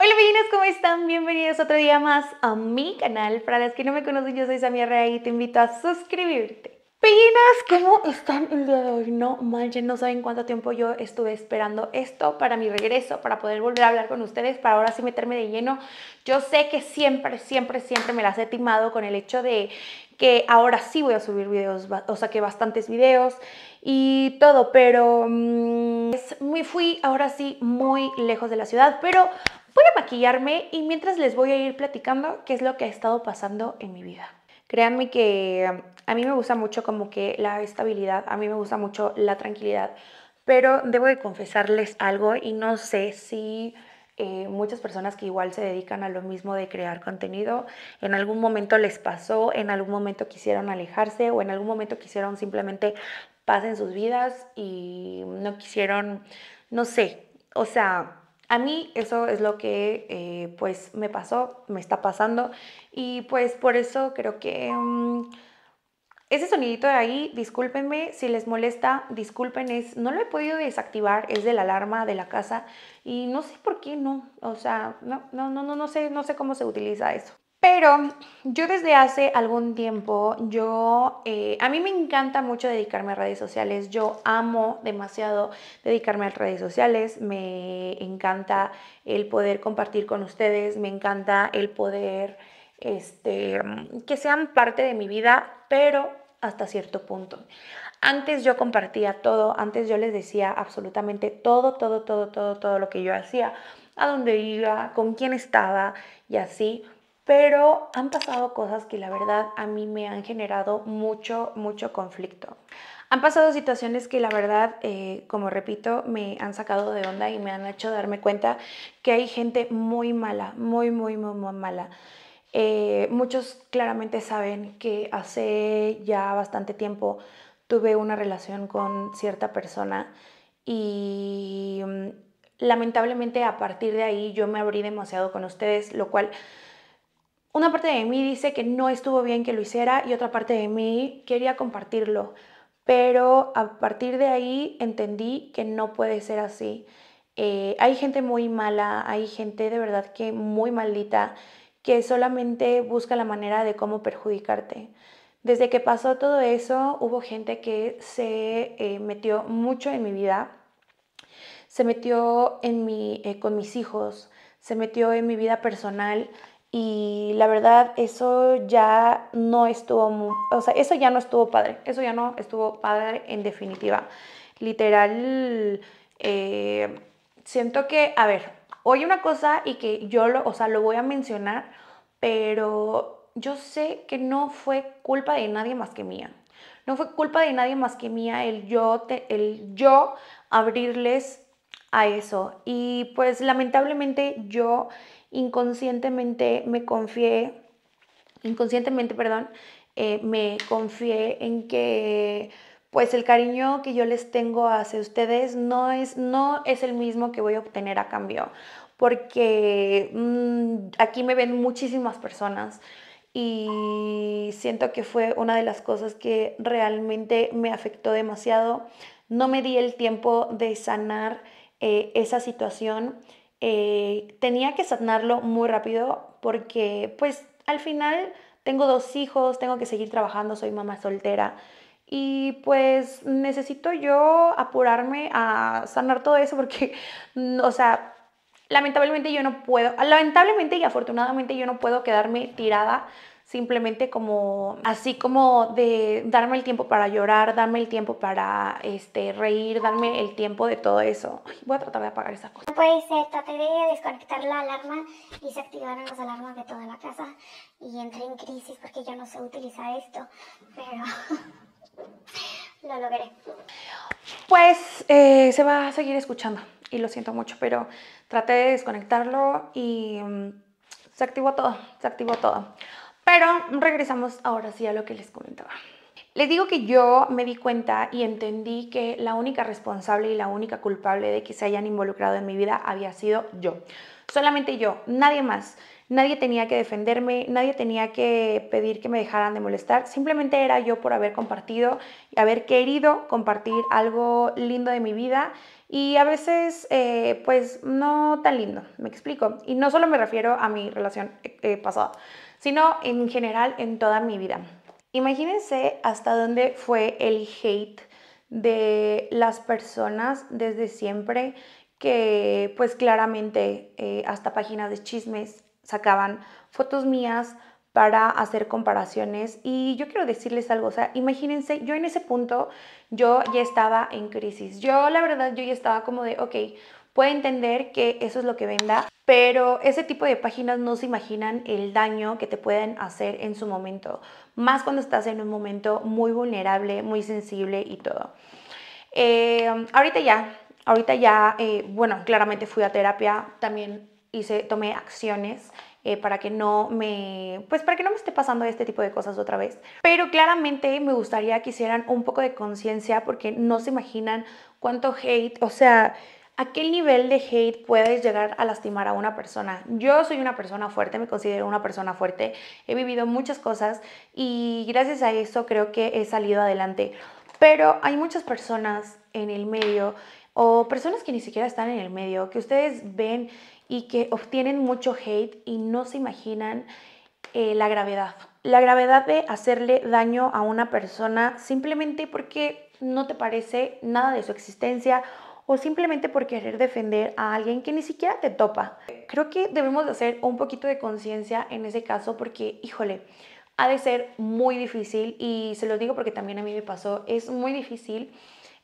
Hola bellinas, ¿cómo están? Bienvenidos otro día más a mi canal. Para las que no me conocen, yo soy Samia Rea y te invito a suscribirte. Pellinas, ¿cómo están el día de hoy? No manches, no saben cuánto tiempo yo estuve esperando esto para mi regreso, para poder volver a hablar con ustedes, para ahora sí meterme de lleno. Yo sé que siempre, siempre, siempre me las he timado con el hecho de que ahora sí voy a subir videos, o sea que bastantes videos y todo, pero mm, es muy, fui ahora sí muy lejos de la ciudad, pero Voy a maquillarme y mientras les voy a ir platicando qué es lo que ha estado pasando en mi vida. Créanme que um, a mí me gusta mucho como que la estabilidad, a mí me gusta mucho la tranquilidad, pero debo de confesarles algo y no sé si eh, muchas personas que igual se dedican a lo mismo de crear contenido, en algún momento les pasó, en algún momento quisieron alejarse o en algún momento quisieron simplemente pasen sus vidas y no quisieron, no sé, o sea, a mí eso es lo que eh, pues me pasó, me está pasando y pues por eso creo que mm, ese sonidito de ahí, discúlpenme si les molesta, disculpen, no lo he podido desactivar, es de la alarma de la casa y no sé por qué no, o sea, no, no, no, no, sé, no sé cómo se utiliza eso. Pero yo desde hace algún tiempo, yo, eh, a mí me encanta mucho dedicarme a redes sociales, yo amo demasiado dedicarme a redes sociales, me encanta el poder compartir con ustedes, me encanta el poder este, que sean parte de mi vida, pero hasta cierto punto. Antes yo compartía todo, antes yo les decía absolutamente todo, todo, todo, todo, todo lo que yo hacía, a dónde iba, con quién estaba y así pero han pasado cosas que la verdad a mí me han generado mucho, mucho conflicto. Han pasado situaciones que la verdad, eh, como repito, me han sacado de onda y me han hecho darme cuenta que hay gente muy mala, muy, muy, muy, muy mala. Eh, muchos claramente saben que hace ya bastante tiempo tuve una relación con cierta persona y mm, lamentablemente a partir de ahí yo me abrí demasiado con ustedes, lo cual una parte de mí dice que no estuvo bien que lo hiciera y otra parte de mí quería compartirlo, pero a partir de ahí entendí que no puede ser así. Eh, hay gente muy mala, hay gente de verdad que muy maldita, que solamente busca la manera de cómo perjudicarte. Desde que pasó todo eso, hubo gente que se eh, metió mucho en mi vida, se metió en mi, eh, con mis hijos, se metió en mi vida personal, y la verdad, eso ya no estuvo, o sea, eso ya no estuvo padre, eso ya no estuvo padre en definitiva. Literal, eh, siento que, a ver, hoy una cosa y que yo lo, o sea, lo voy a mencionar, pero yo sé que no fue culpa de nadie más que mía. No fue culpa de nadie más que mía el yo, el yo abrirles a eso. Y pues lamentablemente yo inconscientemente me confié, inconscientemente, perdón, eh, me confié en que pues el cariño que yo les tengo hacia ustedes no es, no es el mismo que voy a obtener a cambio, porque mm, aquí me ven muchísimas personas y siento que fue una de las cosas que realmente me afectó demasiado. No me di el tiempo de sanar eh, esa situación eh, tenía que sanarlo muy rápido porque pues al final tengo dos hijos, tengo que seguir trabajando, soy mamá soltera y pues necesito yo apurarme a sanar todo eso porque, mm, o sea, lamentablemente yo no puedo, lamentablemente y afortunadamente yo no puedo quedarme tirada simplemente como, así como de darme el tiempo para llorar, darme el tiempo para este, reír, darme el tiempo de todo eso. voy a tratar de apagar esa cosa. Pues ser, traté de desconectar la alarma y se activaron las alarmas de toda la casa y entré en crisis porque ya no sé utilizar esto, pero lo logré. Pues eh, se va a seguir escuchando y lo siento mucho, pero traté de desconectarlo y mm, se activó todo, se activó todo. Pero regresamos ahora sí a lo que les comentaba. Les digo que yo me di cuenta y entendí que la única responsable y la única culpable de que se hayan involucrado en mi vida había sido yo. Solamente yo, nadie más. Nadie tenía que defenderme, nadie tenía que pedir que me dejaran de molestar. Simplemente era yo por haber compartido, y haber querido compartir algo lindo de mi vida y a veces, eh, pues no tan lindo, me explico. Y no solo me refiero a mi relación eh, eh, pasada, sino en general en toda mi vida. Imagínense hasta dónde fue el hate de las personas desde siempre que pues claramente eh, hasta páginas de chismes sacaban fotos mías para hacer comparaciones y yo quiero decirles algo, o sea, imagínense, yo en ese punto yo ya estaba en crisis, yo la verdad yo ya estaba como de, ok, Puede entender que eso es lo que venda, pero ese tipo de páginas no se imaginan el daño que te pueden hacer en su momento, más cuando estás en un momento muy vulnerable, muy sensible y todo. Eh, ahorita ya, ahorita ya, eh, bueno, claramente fui a terapia, también hice, tomé acciones eh, para que no me pues para que no me esté pasando este tipo de cosas otra vez pero claramente me gustaría que hicieran un poco de conciencia porque no se imaginan cuánto hate o sea a qué nivel de hate puedes llegar a lastimar a una persona. Yo soy una persona fuerte, me considero una persona fuerte, he vivido muchas cosas y gracias a eso creo que he salido adelante. Pero hay muchas personas en el medio o personas que ni siquiera están en el medio, que ustedes ven y que obtienen mucho hate y no se imaginan eh, la gravedad. La gravedad de hacerle daño a una persona simplemente porque no te parece nada de su existencia o simplemente por querer defender a alguien que ni siquiera te topa. Creo que debemos de hacer un poquito de conciencia en ese caso porque, híjole, ha de ser muy difícil y se lo digo porque también a mí me pasó, es muy difícil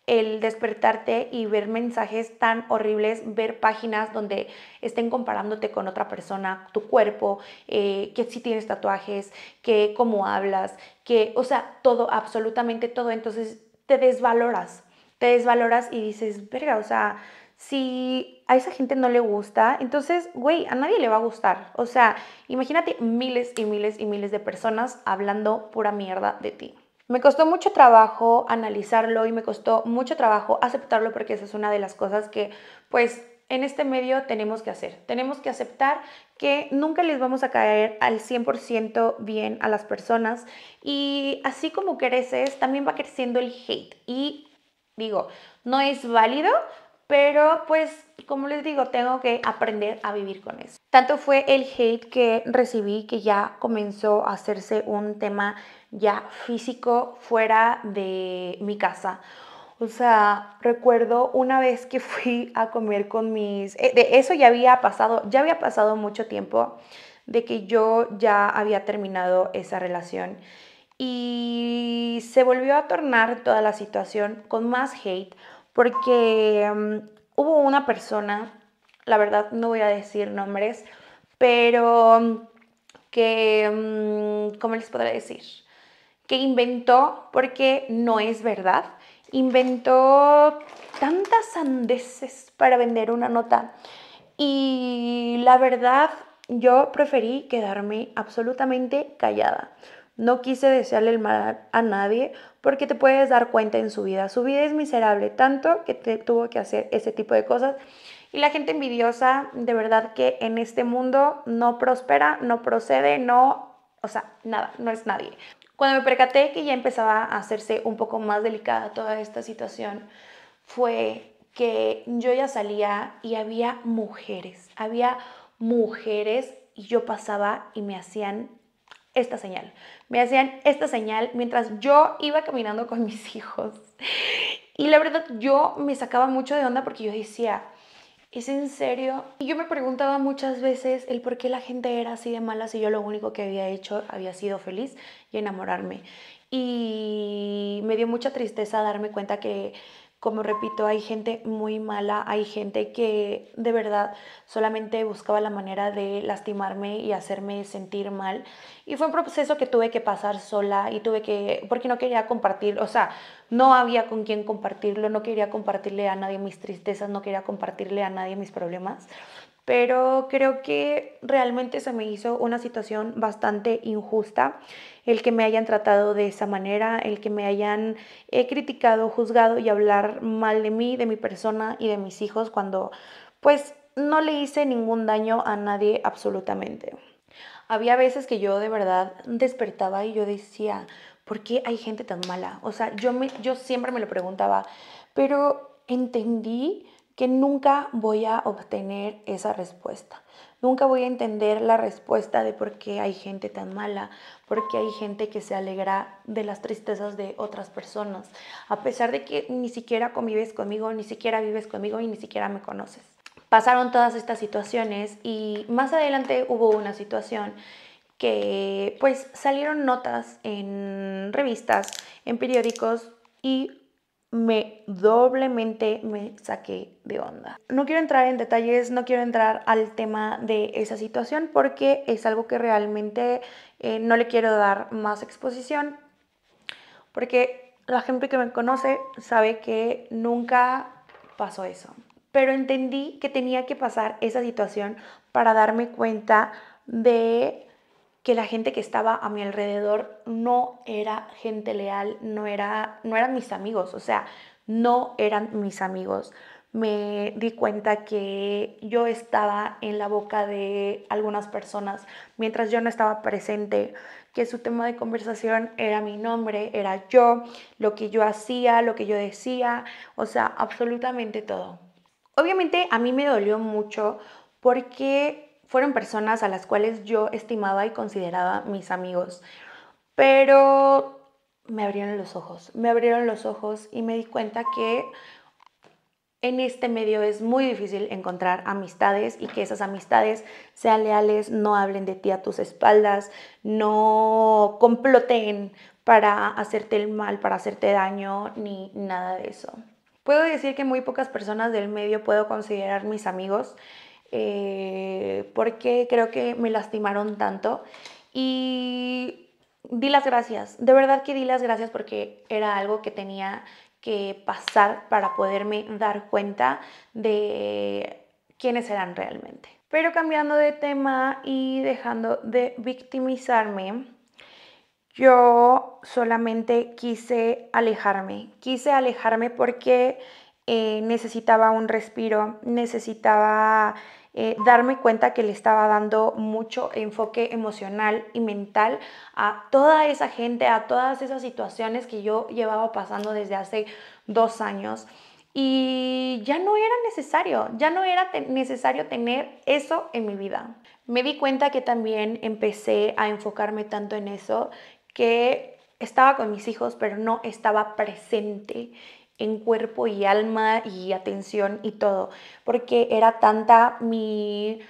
el despertarte y ver mensajes tan horribles, ver páginas donde estén comparándote con otra persona, tu cuerpo, eh, que si tienes tatuajes, que cómo hablas, que, o sea, todo, absolutamente todo. Entonces te desvaloras, te desvaloras y dices, verga, o sea, si a esa gente no le gusta, entonces, güey, a nadie le va a gustar. O sea, imagínate miles y miles y miles de personas hablando pura mierda de ti. Me costó mucho trabajo analizarlo y me costó mucho trabajo aceptarlo porque esa es una de las cosas que, pues, en este medio tenemos que hacer. Tenemos que aceptar que nunca les vamos a caer al 100% bien a las personas y así como creces, también va creciendo el hate. Y digo, no es válido, pero pues como les digo, tengo que aprender a vivir con eso. Tanto fue el hate que recibí que ya comenzó a hacerse un tema ya físico fuera de mi casa. O sea, recuerdo una vez que fui a comer con mis... Eh, de eso ya había pasado, ya había pasado mucho tiempo de que yo ya había terminado esa relación y se volvió a tornar toda la situación con más hate porque mm, hubo una persona, la verdad no voy a decir nombres, pero mm, que, mm, ¿cómo les podré decir? Que inventó, porque no es verdad, inventó tantas sandeces para vender una nota. Y la verdad, yo preferí quedarme absolutamente callada no quise desearle el mal a nadie porque te puedes dar cuenta en su vida. Su vida es miserable, tanto que tuvo que hacer ese tipo de cosas. Y la gente envidiosa, de verdad que en este mundo no prospera, no procede, no, o sea, nada, no es nadie. Cuando me percaté que ya empezaba a hacerse un poco más delicada toda esta situación, fue que yo ya salía y había mujeres, había mujeres y yo pasaba y me hacían esta señal, me hacían esta señal mientras yo iba caminando con mis hijos. Y la verdad yo me sacaba mucho de onda porque yo decía, ¿es en serio? Y yo me preguntaba muchas veces el por qué la gente era así de mala si yo lo único que había hecho había sido feliz y enamorarme. Y me dio mucha tristeza darme cuenta que como repito, hay gente muy mala, hay gente que de verdad solamente buscaba la manera de lastimarme y hacerme sentir mal. Y fue un proceso que tuve que pasar sola y tuve que, porque no quería compartir, o sea, no había con quién compartirlo, no quería compartirle a nadie mis tristezas, no quería compartirle a nadie mis problemas pero creo que realmente se me hizo una situación bastante injusta el que me hayan tratado de esa manera, el que me hayan eh, criticado, juzgado y hablar mal de mí, de mi persona y de mis hijos cuando pues no le hice ningún daño a nadie absolutamente. Había veces que yo de verdad despertaba y yo decía, ¿por qué hay gente tan mala? O sea, yo, me, yo siempre me lo preguntaba, pero entendí que nunca voy a obtener esa respuesta. Nunca voy a entender la respuesta de por qué hay gente tan mala, por qué hay gente que se alegra de las tristezas de otras personas, a pesar de que ni siquiera convives conmigo, ni siquiera vives conmigo y ni siquiera me conoces. Pasaron todas estas situaciones y más adelante hubo una situación que pues salieron notas en revistas, en periódicos y me doblemente me saqué de onda. No quiero entrar en detalles, no quiero entrar al tema de esa situación porque es algo que realmente eh, no le quiero dar más exposición porque la gente que me conoce sabe que nunca pasó eso. Pero entendí que tenía que pasar esa situación para darme cuenta de que la gente que estaba a mi alrededor no era gente leal, no, era, no eran mis amigos, o sea, no eran mis amigos. Me di cuenta que yo estaba en la boca de algunas personas mientras yo no estaba presente, que su tema de conversación era mi nombre, era yo, lo que yo hacía, lo que yo decía, o sea, absolutamente todo. Obviamente a mí me dolió mucho porque fueron personas a las cuales yo estimaba y consideraba mis amigos. Pero me abrieron los ojos, me abrieron los ojos y me di cuenta que en este medio es muy difícil encontrar amistades y que esas amistades sean leales, no hablen de ti a tus espaldas, no comploten para hacerte el mal, para hacerte daño, ni nada de eso. Puedo decir que muy pocas personas del medio puedo considerar mis amigos, eh, porque creo que me lastimaron tanto y di las gracias, de verdad que di las gracias porque era algo que tenía que pasar para poderme dar cuenta de quiénes eran realmente. Pero cambiando de tema y dejando de victimizarme, yo solamente quise alejarme. Quise alejarme porque eh, necesitaba un respiro, necesitaba eh, darme cuenta que le estaba dando mucho enfoque emocional y mental a toda esa gente, a todas esas situaciones que yo llevaba pasando desde hace dos años. Y ya no era necesario, ya no era necesario tener eso en mi vida. Me di cuenta que también empecé a enfocarme tanto en eso que estaba con mis hijos, pero no estaba presente en cuerpo y alma y atención y todo, porque era tanta mi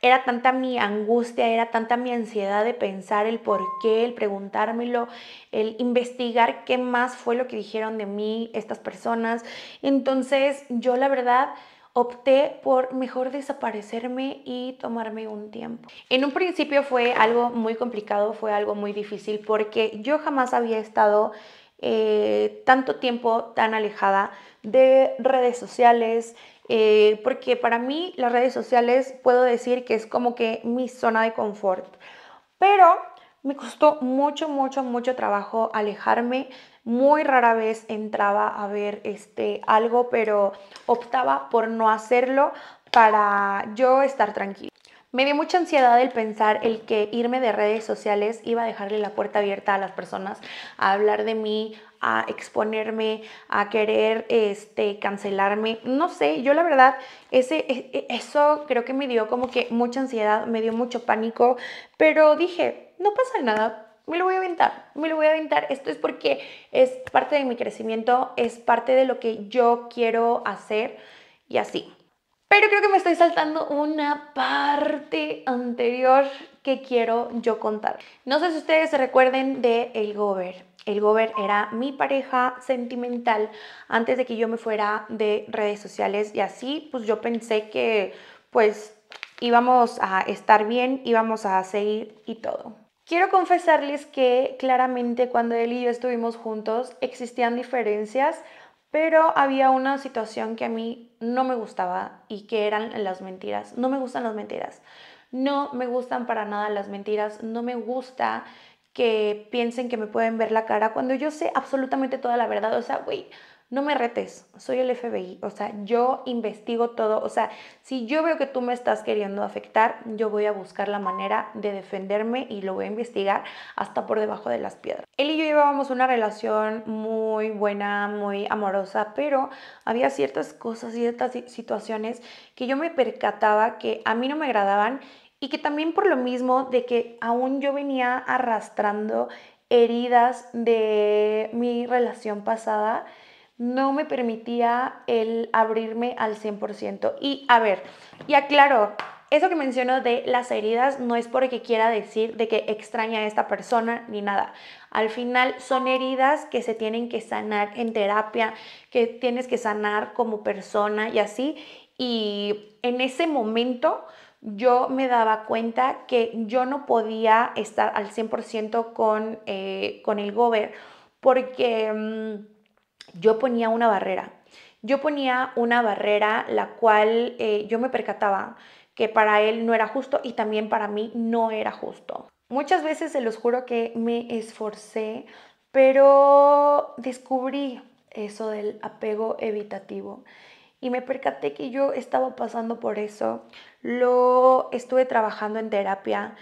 era tanta mi angustia, era tanta mi ansiedad de pensar el por qué, el preguntármelo, el investigar qué más fue lo que dijeron de mí estas personas. Entonces yo la verdad opté por mejor desaparecerme y tomarme un tiempo. En un principio fue algo muy complicado, fue algo muy difícil porque yo jamás había estado eh, tanto tiempo tan alejada de redes sociales, eh, porque para mí las redes sociales puedo decir que es como que mi zona de confort. Pero me costó mucho, mucho, mucho trabajo alejarme. Muy rara vez entraba a ver este, algo, pero optaba por no hacerlo para yo estar tranquila. Me dio mucha ansiedad el pensar el que irme de redes sociales iba a dejarle la puerta abierta a las personas a hablar de mí, a exponerme, a querer este, cancelarme. No sé, yo la verdad, ese, e, e, eso creo que me dio como que mucha ansiedad, me dio mucho pánico, pero dije, no pasa nada, me lo voy a aventar, me lo voy a aventar. Esto es porque es parte de mi crecimiento, es parte de lo que yo quiero hacer y así. Pero creo que me estoy saltando una parte anterior que quiero yo contar. No sé si ustedes se recuerden de El Gober. El Gober era mi pareja sentimental antes de que yo me fuera de redes sociales y así pues yo pensé que pues íbamos a estar bien, íbamos a seguir y todo. Quiero confesarles que claramente cuando él y yo estuvimos juntos existían diferencias, pero había una situación que a mí no me gustaba y que eran las mentiras. No me gustan las mentiras. No me gustan para nada las mentiras. No me gusta que piensen que me pueden ver la cara cuando yo sé absolutamente toda la verdad. O sea, güey, no me retes, soy el FBI, o sea, yo investigo todo, o sea, si yo veo que tú me estás queriendo afectar, yo voy a buscar la manera de defenderme y lo voy a investigar hasta por debajo de las piedras. Él y yo llevábamos una relación muy buena, muy amorosa, pero había ciertas cosas, ciertas situaciones que yo me percataba que a mí no me agradaban y que también por lo mismo de que aún yo venía arrastrando heridas de mi relación pasada, no me permitía el abrirme al 100%. Y a ver, y aclaro, eso que menciono de las heridas no es porque quiera decir de que extraña a esta persona ni nada. Al final son heridas que se tienen que sanar en terapia, que tienes que sanar como persona y así. Y en ese momento yo me daba cuenta que yo no podía estar al 100% con, eh, con el gober porque... Mm, yo ponía una barrera. Yo ponía una barrera la cual eh, yo me percataba que para él no era justo y también para mí no era justo. Muchas veces se los juro que me esforcé, pero descubrí eso del apego evitativo y me percaté que yo estaba pasando por eso. Lo estuve trabajando en terapia.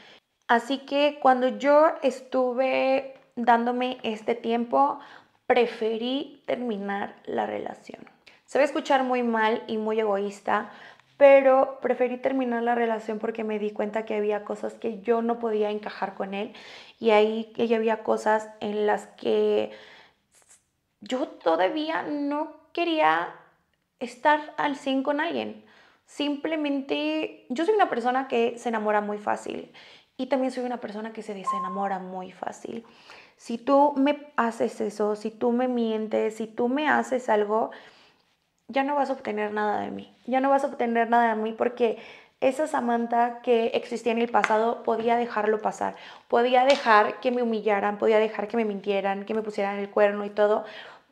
Así que cuando yo estuve dándome este tiempo, preferí terminar la relación. Se va a escuchar muy mal y muy egoísta, pero preferí terminar la relación porque me di cuenta que había cosas que yo no podía encajar con él y ahí había cosas en las que yo todavía no quería estar al 100 con alguien. Simplemente yo soy una persona que se enamora muy fácil y también soy una persona que se desenamora muy fácil. Si tú me haces eso, si tú me mientes, si tú me haces algo, ya no vas a obtener nada de mí. Ya no vas a obtener nada de mí porque esa Samantha que existía en el pasado podía dejarlo pasar. Podía dejar que me humillaran, podía dejar que me mintieran, que me pusieran el cuerno y todo.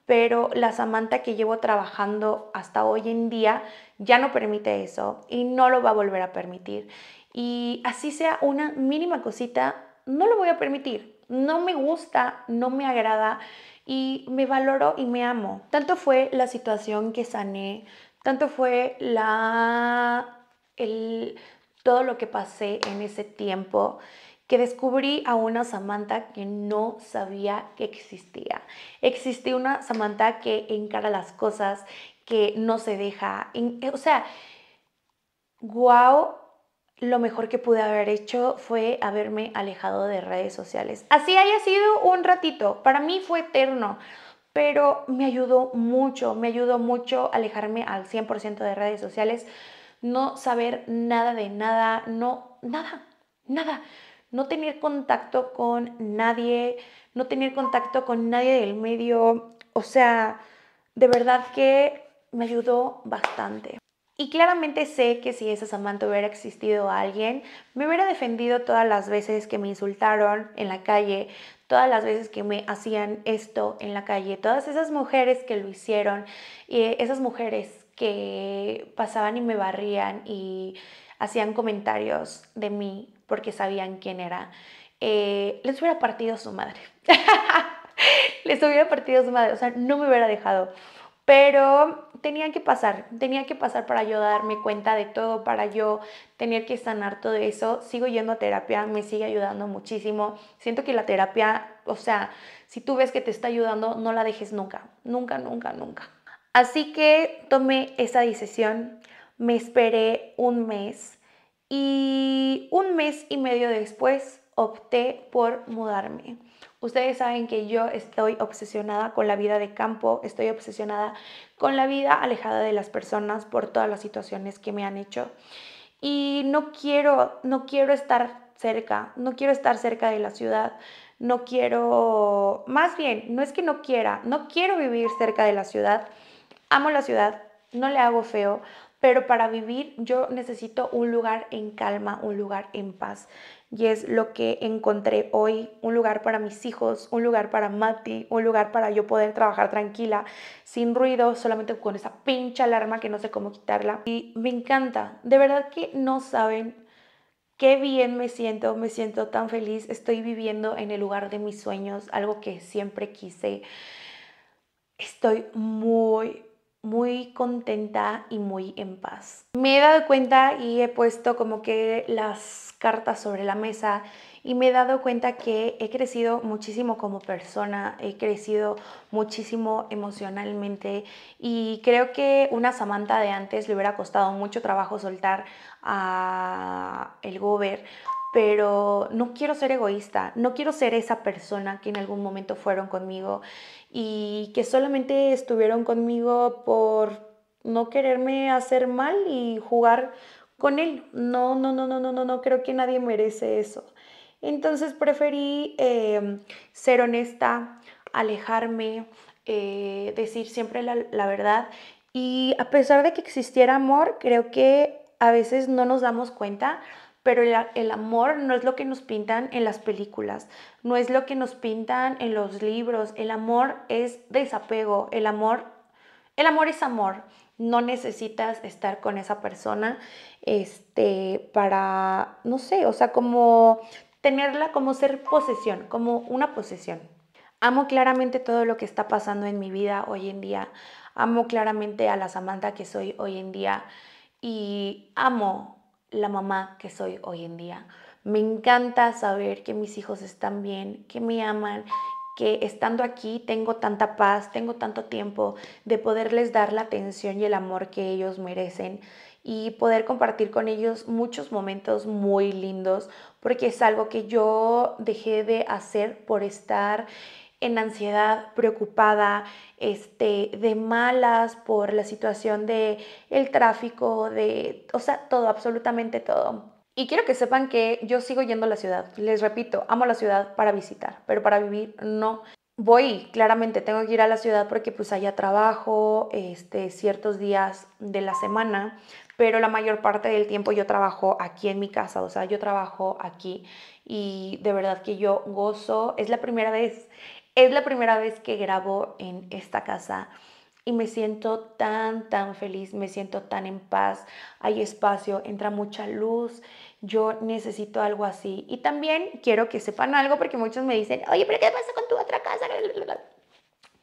Pero la Samantha que llevo trabajando hasta hoy en día ya no permite eso y no lo va a volver a permitir. Y así sea una mínima cosita, no lo voy a permitir no me gusta, no me agrada y me valoro y me amo. Tanto fue la situación que sané, tanto fue la, todo lo que pasé en ese tiempo que descubrí a una Samantha que no sabía que existía. Existía una Samantha que encara las cosas, que no se deja, o sea, guau lo mejor que pude haber hecho fue haberme alejado de redes sociales. Así haya sido un ratito, para mí fue eterno, pero me ayudó mucho, me ayudó mucho alejarme al 100% de redes sociales, no saber nada de nada, no, nada, nada, no tener contacto con nadie, no tener contacto con nadie del medio, o sea, de verdad que me ayudó bastante. Y claramente sé que si esa Samantha hubiera existido a alguien, me hubiera defendido todas las veces que me insultaron en la calle, todas las veces que me hacían esto en la calle, todas esas mujeres que lo hicieron, y esas mujeres que pasaban y me barrían y hacían comentarios de mí porque sabían quién era, eh, les hubiera partido su madre. les hubiera partido su madre, o sea, no me hubiera dejado pero tenía que pasar, tenía que pasar para yo darme cuenta de todo, para yo tener que sanar todo eso. Sigo yendo a terapia, me sigue ayudando muchísimo. Siento que la terapia, o sea, si tú ves que te está ayudando, no la dejes nunca, nunca, nunca, nunca. Así que tomé esa decisión, me esperé un mes y un mes y medio después opté por mudarme Ustedes saben que yo estoy obsesionada con la vida de campo, estoy obsesionada con la vida alejada de las personas por todas las situaciones que me han hecho. Y no quiero, no quiero estar cerca, no quiero estar cerca de la ciudad, no quiero, más bien, no es que no quiera, no quiero vivir cerca de la ciudad, amo la ciudad, no le hago feo, pero para vivir yo necesito un lugar en calma, un lugar en paz. Y es lo que encontré hoy, un lugar para mis hijos, un lugar para Mati, un lugar para yo poder trabajar tranquila, sin ruido, solamente con esa pincha alarma que no sé cómo quitarla. Y me encanta, de verdad que no saben Qué bien me siento, me siento tan feliz, estoy viviendo en el lugar de mis sueños, algo que siempre quise. Estoy muy, muy contenta y muy en paz. Me he dado cuenta y he puesto como que las cartas sobre la mesa y me he dado cuenta que he crecido muchísimo como persona, he crecido muchísimo emocionalmente y creo que una Samantha de antes le hubiera costado mucho trabajo soltar a el gober, pero no quiero ser egoísta, no quiero ser esa persona que en algún momento fueron conmigo y que solamente estuvieron conmigo por no quererme hacer mal y jugar con él. No, no, no, no, no, no, no, creo que nadie merece eso. Entonces preferí eh, ser honesta, alejarme, eh, decir siempre la, verdad. Y a pesar de que existiera amor, creo que a veces no nos damos cuenta, pero el, amor no es lo que nos pintan en las películas, no es lo que nos pintan en los libros, el amor es desapego, el amor, el amor es amor, no necesitas estar con esa persona este, para, no sé, o sea, como tenerla como ser posesión, como una posesión. Amo claramente todo lo que está pasando en mi vida hoy en día, amo claramente a la Samantha que soy hoy en día y amo la mamá que soy hoy en día. Me encanta saber que mis hijos están bien, que me aman, que estando aquí tengo tanta paz, tengo tanto tiempo de poderles dar la atención y el amor que ellos merecen y poder compartir con ellos muchos momentos muy lindos, porque es algo que yo dejé de hacer por estar en ansiedad, preocupada, este, de malas por la situación de el tráfico, de, o sea, todo, absolutamente todo. Y quiero que sepan que yo sigo yendo a la ciudad. Les repito, amo la ciudad para visitar, pero para vivir no. Voy, claramente tengo que ir a la ciudad porque pues allá trabajo, este, ciertos días de la semana, pero la mayor parte del tiempo yo trabajo aquí en mi casa, o sea, yo trabajo aquí y de verdad que yo gozo, es la primera vez es la primera vez que grabo en esta casa y me siento tan, tan feliz, me siento tan en paz, hay espacio, entra mucha luz, yo necesito algo así. Y también quiero que sepan algo porque muchos me dicen, oye, pero ¿qué pasa con tu otra casa?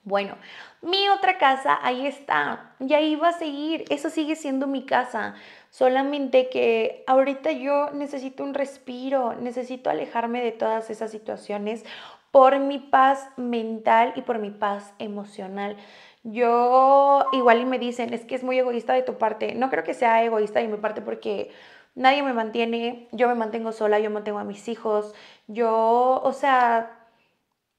Bueno, mi otra casa ahí está y ahí va a seguir, eso sigue siendo mi casa, solamente que ahorita yo necesito un respiro, necesito alejarme de todas esas situaciones por mi paz mental y por mi paz emocional. Yo igual y me dicen, es que es muy egoísta de tu parte. No creo que sea egoísta de mi parte porque nadie me mantiene, yo me mantengo sola, yo mantengo a mis hijos, yo, o sea,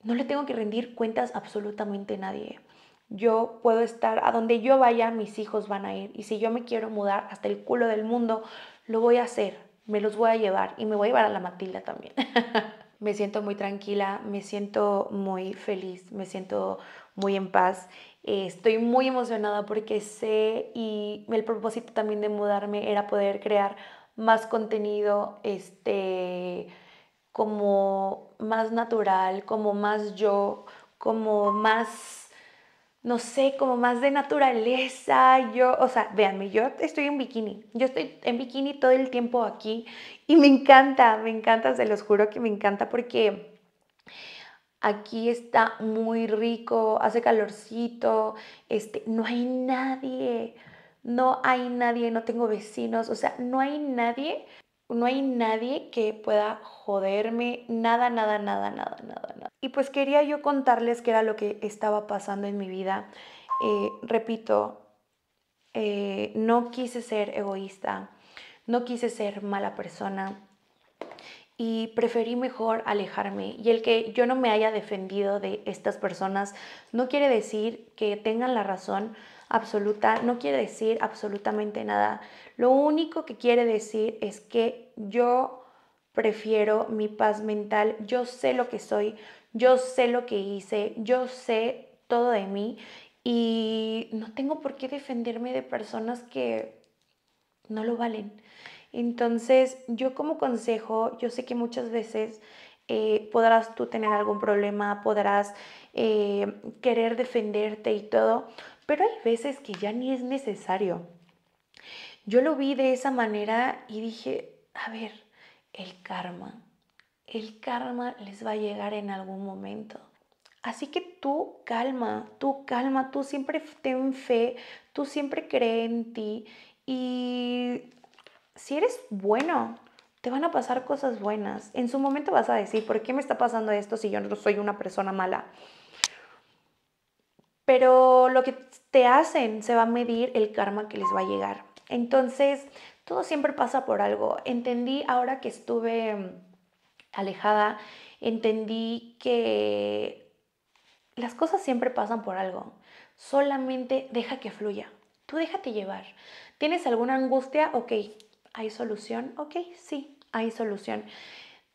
no le tengo que rendir cuentas absolutamente a nadie. Yo puedo estar, a donde yo vaya, mis hijos van a ir. Y si yo me quiero mudar hasta el culo del mundo, lo voy a hacer, me los voy a llevar y me voy a llevar a la Matilda también. me siento muy tranquila, me siento muy feliz, me siento muy en paz. Eh, estoy muy emocionada porque sé y el propósito también de mudarme era poder crear más contenido, este, como más natural, como más yo, como más no sé, como más de naturaleza. Yo, o sea, véanme, yo estoy en bikini. Yo estoy en bikini todo el tiempo aquí y me encanta, me encanta, se los juro que me encanta porque aquí está muy rico, hace calorcito, este, no hay nadie. No hay nadie, no tengo vecinos, o sea, no hay nadie no hay nadie que pueda joderme, nada, nada, nada, nada, nada, nada. Y pues quería yo contarles qué era lo que estaba pasando en mi vida. Eh, repito, eh, no quise ser egoísta, no quise ser mala persona y preferí mejor alejarme. Y el que yo no me haya defendido de estas personas no quiere decir que tengan la razón, absoluta no quiere decir absolutamente nada. Lo único que quiere decir es que yo prefiero mi paz mental, yo sé lo que soy, yo sé lo que hice, yo sé todo de mí y no tengo por qué defenderme de personas que no lo valen. Entonces, yo como consejo, yo sé que muchas veces eh, podrás tú tener algún problema, podrás eh, querer defenderte y todo, pero hay veces que ya ni es necesario. Yo lo vi de esa manera y dije, a ver, el karma, el karma les va a llegar en algún momento. Así que tú calma, tú calma, tú siempre ten fe, tú siempre cree en ti y si eres bueno, te van a pasar cosas buenas. En su momento vas a decir, ¿por qué me está pasando esto si yo no soy una persona mala? pero lo que te hacen se va a medir el karma que les va a llegar. Entonces, todo siempre pasa por algo. Entendí ahora que estuve mm, alejada, entendí que las cosas siempre pasan por algo. Solamente deja que fluya. Tú déjate llevar. ¿Tienes alguna angustia? Ok. ¿Hay solución? Ok, sí, hay solución.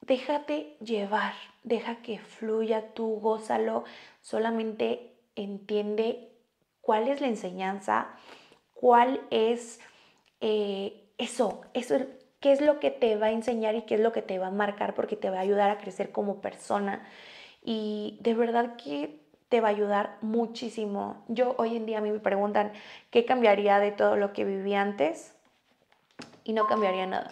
Déjate llevar, deja que fluya tú, gózalo, solamente entiende cuál es la enseñanza, cuál es eh, eso, eso, qué es lo que te va a enseñar y qué es lo que te va a marcar porque te va a ayudar a crecer como persona. Y de verdad que te va a ayudar muchísimo. Yo hoy en día a mí me preguntan qué cambiaría de todo lo que viví antes y no cambiaría nada.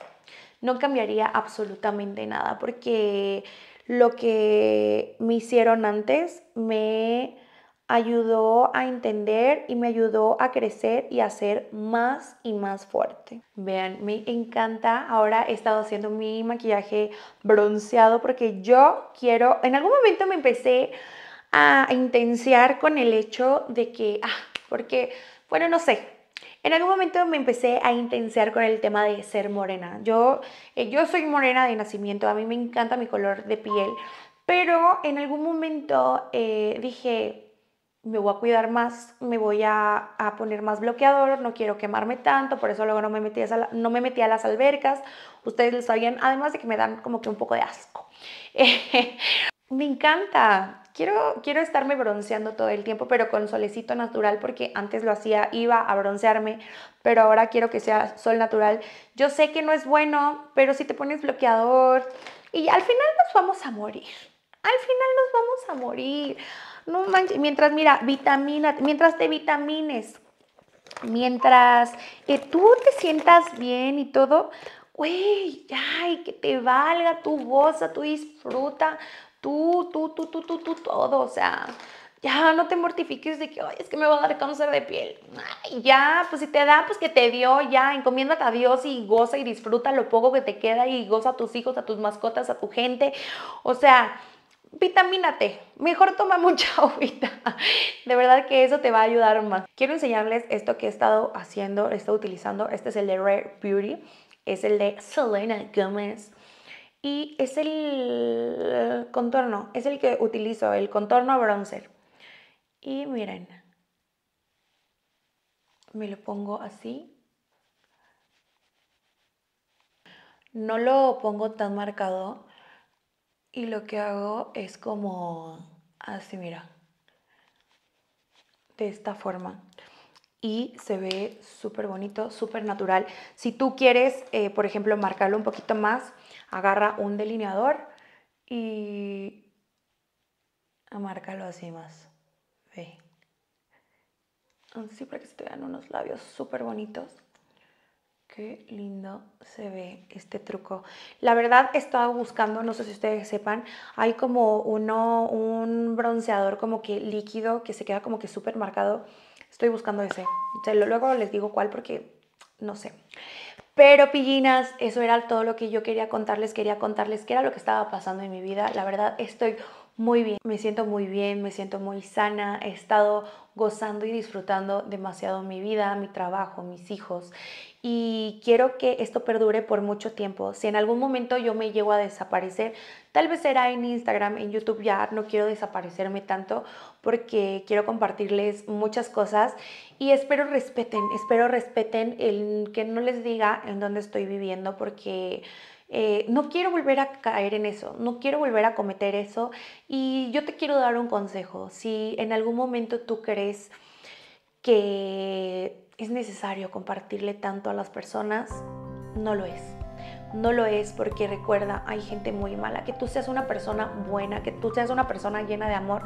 No cambiaría absolutamente nada porque lo que me hicieron antes me ayudó a entender y me ayudó a crecer y a ser más y más fuerte. Vean, me encanta. Ahora he estado haciendo mi maquillaje bronceado porque yo quiero, en algún momento me empecé a intensiar con el hecho de que, ah, porque, bueno, no sé, en algún momento me empecé a intensiar con el tema de ser morena. Yo, eh, yo soy morena de nacimiento, a mí me encanta mi color de piel, pero en algún momento eh, dije, me voy a cuidar más, me voy a, poner más bloqueador, no quiero quemarme tanto, por eso luego no me, metí a no me metí a las albercas, ustedes lo sabían, además de que me dan como que un poco de asco. me encanta, quiero, quiero estarme bronceando todo el tiempo, pero con solecito natural, porque antes lo hacía, iba a broncearme, pero ahora quiero que sea sol natural. Yo sé que no es bueno, pero si te pones bloqueador y al final nos vamos a morir, al final nos vamos a morir. No manches, mientras, mira, vitamina, mientras te vitamines, mientras que eh, tú te sientas bien y todo, güey, ya, que te valga tu goza, tu disfruta, tú, tú, tú, tú, tú, tú, todo, o sea, ya no te mortifiques de que, ay, es que me va a dar cáncer de piel. Ay, ya, pues si te da, pues que te dio, ya, encomiéndate a Dios y goza y disfruta lo poco que te queda y goza a tus hijos, a tus mascotas, a tu gente, o sea, vitamínate, mejor toma mucha agüita. De verdad que eso te va a ayudar más. Quiero enseñarles esto que he estado haciendo, he estado utilizando. Este es el de Rare Beauty, es el de Selena Gomez. Y es el contorno, es el que utilizo, el contorno bronzer. Y miren, me lo pongo así. No lo pongo tan marcado y lo que hago es como así, mira, de esta forma. Y se ve súper bonito, súper natural. Si tú quieres, eh, por ejemplo, marcarlo un poquito más, agarra un delineador y amárcalo así más. Ve. Así para que se te vean unos labios súper bonitos. Qué lindo se ve este truco. La verdad estaba buscando, no sé si ustedes sepan, hay como uno, un bronceador como que líquido que se queda como que súper marcado. Estoy buscando ese. luego les digo cuál porque no sé. Pero pillinas, eso era todo lo que yo quería contarles, quería contarles qué era lo que estaba pasando en mi vida. La verdad estoy muy bien, me siento muy bien, me siento muy sana, he estado gozando y disfrutando demasiado mi vida, mi trabajo, mis hijos y quiero que esto perdure por mucho tiempo. Si en algún momento yo me llego a desaparecer, tal vez será en Instagram, en YouTube ya, no quiero desaparecerme tanto porque quiero compartirles muchas cosas y espero respeten, espero respeten el que no les diga en dónde estoy viviendo porque eh, no quiero volver a caer en eso, no quiero volver a cometer eso y yo te quiero dar un consejo. Si en algún momento tú crees que es necesario compartirle tanto a las personas, no lo es. No lo es porque recuerda, hay gente muy mala. Que tú seas una persona buena, que tú seas una persona llena de amor,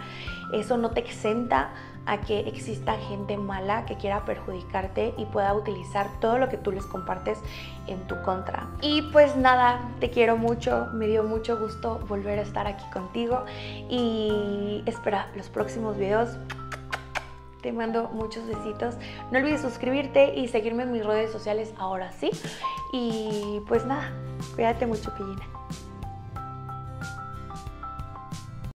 eso no te exenta a que exista gente mala que quiera perjudicarte y pueda utilizar todo lo que tú les compartes en tu contra. Y pues nada, te quiero mucho, me dio mucho gusto volver a estar aquí contigo y espera los próximos videos. Te mando muchos besitos. No olvides suscribirte y seguirme en mis redes sociales ahora sí. Y pues nada, cuídate mucho, Pillina.